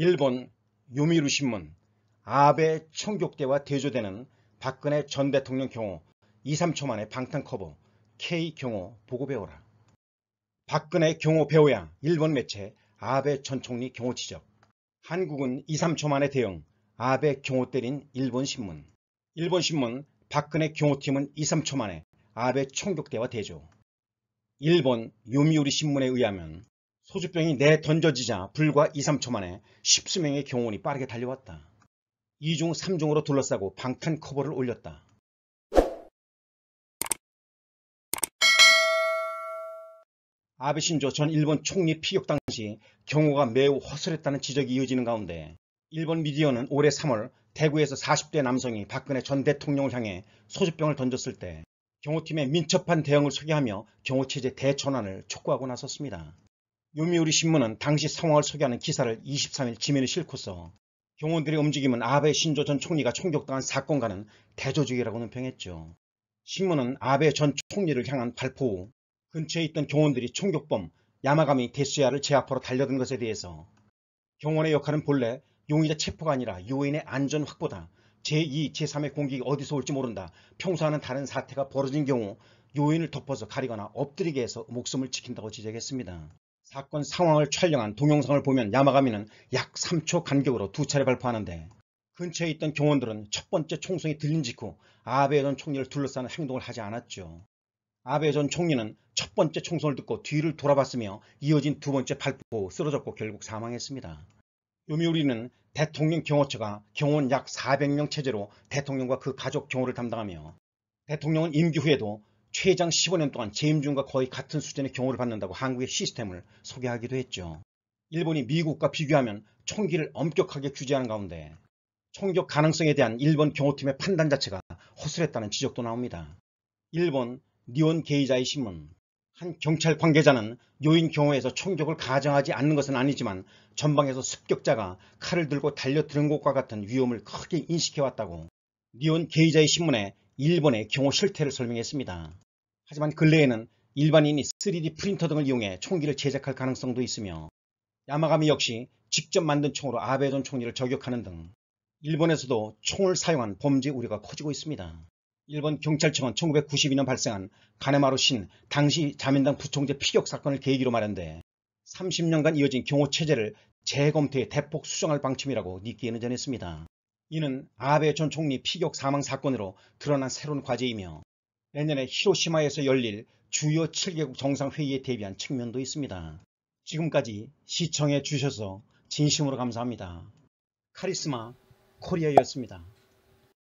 일본 요미루 신문 아베 총격대와 대조되는 박근혜 전 대통령 경호 2, 3초 만에 방탄 커버 K 경호 보고 배워라. 박근혜 경호 배우야 일본 매체 아베 전 총리 경호 지적 한국은 2, 3초 만에 대응 아베 경호 때린 일본 신문 일본 신문 박근혜 경호팀은 2, 3초 만에 아베 총격대와 대조 일본 요미우리 신문에 의하면 소주병이 내 던져지자 불과 2, 3초 만에 십수명의 경호원이 빠르게 달려왔다. 2중3중으로 둘러싸고 방탄 커버를 올렸다. 아베 신조 전 일본 총리 피격 당시 경호가 매우 허술했다는 지적이 이어지는 가운데 일본 미디어는 올해 3월 대구에서 40대 남성이 박근혜 전 대통령을 향해 소주병을 던졌을 때 경호팀의 민첩한 대응을 소개하며 경호체제 대전환을 촉구하고 나섰습니다. 요미우리 신문은 당시 상황을 소개하는 기사를 23일 지면에 실고서 경호원들의 움직임은 아베 신조 전 총리가 총격당한 사건과는 대조적이라고 논평했죠. 신문은 아베 전 총리를 향한 발포 후 근처에 있던 경호원들이 총격범 야마가미 데스야를 제압하러 달려든 것에 대해서 경호원의 역할은 본래 용의자 체포가 아니라 요인의 안전 확보다 제2, 제3의 공격이 어디서 올지 모른다. 평소와는 다른 사태가 벌어진 경우 요인을 덮어서 가리거나 엎드리게 해서 목숨을 지킨다고 지적했습니다. 사건 상황을 촬영한 동영상을 보면 야마가미는 약 3초 간격으로 두 차례 발포하는데 근처에 있던 경원들은 첫 번째 총성이 들린 직후 아베 전 총리를 둘러싸는 행동을 하지 않았죠. 아베 전 총리는 첫 번째 총성을 듣고 뒤를 돌아봤으며 이어진 두 번째 발포 후 쓰러졌고 결국 사망했습니다. 요미우리는 대통령 경호처가 경원 약 400명 체제로 대통령과 그 가족 경호를 담당하며 대통령은 임기 후에도 최장 15년 동안 재임중과 거의 같은 수준의 경호를 받는다고 한국의 시스템을 소개하기도 했죠. 일본이 미국과 비교하면 총기를 엄격하게 규제하는 가운데 총격 가능성에 대한 일본 경호팀의 판단 자체가 허술했다는 지적도 나옵니다. 일본 니온 게이자의 신문 한 경찰 관계자는 요인 경호에서 총격을 가정하지 않는 것은 아니지만 전방에서 습격자가 칼을 들고 달려드는 것과 같은 위험을 크게 인식해왔다고 니온 게이자의 신문에 일본의 경호 실태를 설명했습니다. 하지만 근래에는 일반인이 3D 프린터 등을 이용해 총기를 제작할 가능성도 있으며 야마가미 역시 직접 만든 총으로 아베존 총리를 저격하는 등 일본에서도 총을 사용한 범죄 우려가 커지고 있습니다. 일본 경찰청은 1992년 발생한 가네마루 신 당시 자민당 부총재 피격 사건을 계기로 마련돼 30년간 이어진 경호 체제를 재검토해 대폭 수정할 방침이라고 니키에는 전했습니다. 이는 아베 전 총리 피격 사망 사건으로 드러난 새로운 과제이며 내년에 히로시마에서 열릴 주요 7개국 정상회의에 대비한 측면도 있습니다. 지금까지 시청해 주셔서 진심으로 감사합니다. 카리스마 코리아였습니다.